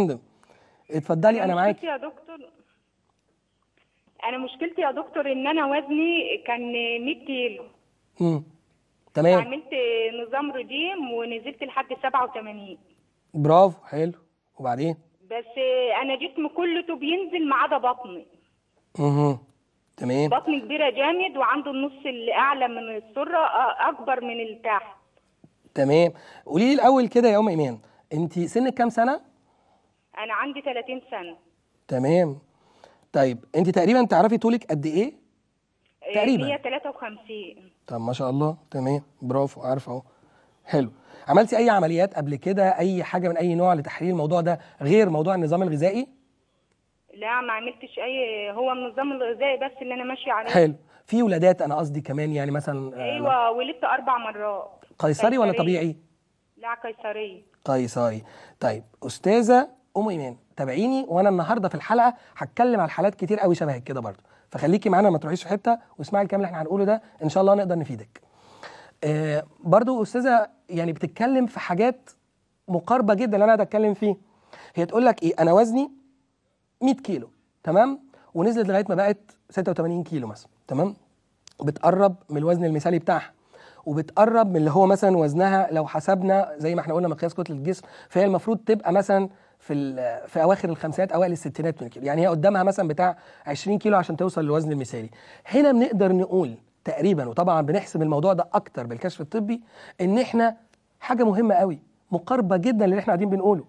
فندم اتفضلي انا معاكي يا دكتور انا مشكلتي يا دكتور ان انا وزني كان 100 كيلو امم تمام عملت نظام رجيم ونزلت لحد 87 برافو حلو وبعدين بس انا جسمي كله بينزل ما عدا بطني اها تمام بطني كبيره جامد وعنده النص الاعلى من السره اكبر من اللي تحت تمام قولي لي الاول كده يا ام ايمان انت سنك كام سنه انا عندي 30 سنه تمام طيب انت تقريبا تعرفي طولك قد ايه آه، تقريبا 153 طب ما شاء الله تمام برافو عارفه اهو حلو عملتي اي عمليات قبل كده اي حاجه من اي نوع لتحرير الموضوع ده غير موضوع النظام الغذائي لا ما عملتش اي هو النظام الغذائي بس اللي انا ماشيه عليه حلو في ولادات انا قصدي كمان يعني مثلا آه، ايوه ولدت اربع مرات قيصري ولا طبيعي لا قيصري قيصري طيب استاذه ام ايمان تابعيني وانا النهارده في الحلقه هتكلم على حالات كتير قوي شبه كده برضو فخليكي معانا ما تروحيش في حته واسمعي الكلام اللي احنا هنقوله ده ان شاء الله نقدر نفيدك آه برضو استاذه يعني بتتكلم في حاجات مقاربه جدا اللي انا هتكلم فيه هي تقول لك ايه انا وزني 100 كيلو تمام ونزلت لغايه ما بقت 86 كيلو مثلا تمام بتقرب من الوزن المثالي بتاعها وبتقرب من اللي هو مثلا وزنها لو حسبنا زي ما احنا قلنا مقياس كتله الجسم فهي المفروض تبقى مثلا في في اواخر الخمسينات اوائل الستينات من الكيلو يعني هي قدامها مثلا بتاع 20 كيلو عشان توصل للوزن المثالي هنا بنقدر نقول تقريبا وطبعا بنحسب الموضوع ده اكتر بالكشف الطبي ان احنا حاجه مهمه قوي مقاربه جدا للي احنا قاعدين بنقوله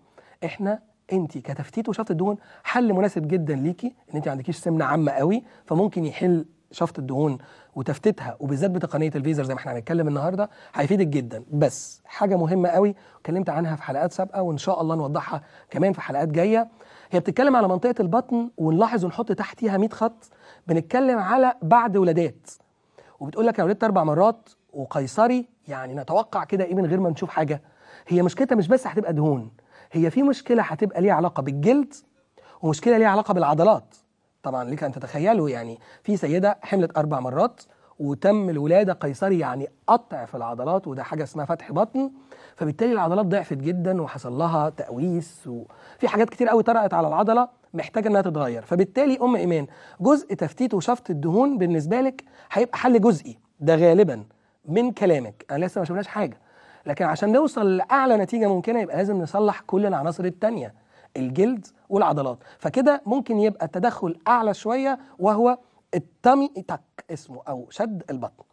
احنا انت كتفتيت وشط الدهون حل مناسب جدا ليكي ان انت ما عندكيش سمنه عامه قوي فممكن يحل شفط الدهون وتفتيتها وبالذات بتقنيه الفيزر زي ما احنا هنتكلم النهارده هيفيدك جدا بس حاجه مهمه قوي اتكلمت عنها في حلقات سابقه وان شاء الله نوضحها كمان في حلقات جايه هي بتتكلم على منطقه البطن ونلاحظ ونحط تحتيها 100 خط بنتكلم على بعد ولادات وبتقول لك انا ولدت اربع مرات وقيصري يعني نتوقع كده ايه من غير ما نشوف حاجه هي مشكلتها مش بس هتبقى دهون هي في مشكله هتبقى ليها علاقه بالجلد ومشكله ليها علاقه بالعضلات طبعا لك ان تتخيلوا يعني في سيده حملت اربع مرات وتم الولاده قيصري يعني قطع في العضلات وده حاجه اسمها فتح بطن فبالتالي العضلات ضعفت جدا وحصل لها تقويس وفي حاجات كتير قوي طرقت على العضله محتاجه انها تتغير فبالتالي ام ايمان جزء تفتيت وشفط الدهون بالنسبه لك هيبقى حل جزئي ده غالبا من كلامك انا لسه ما شفناش حاجه لكن عشان نوصل لاعلى نتيجه ممكنه يبقى لازم نصلح كل العناصر التانيه الجلد والعضلات فكده ممكن يبقى التدخل اعلى شويه وهو التمي تك اسمه او شد البطن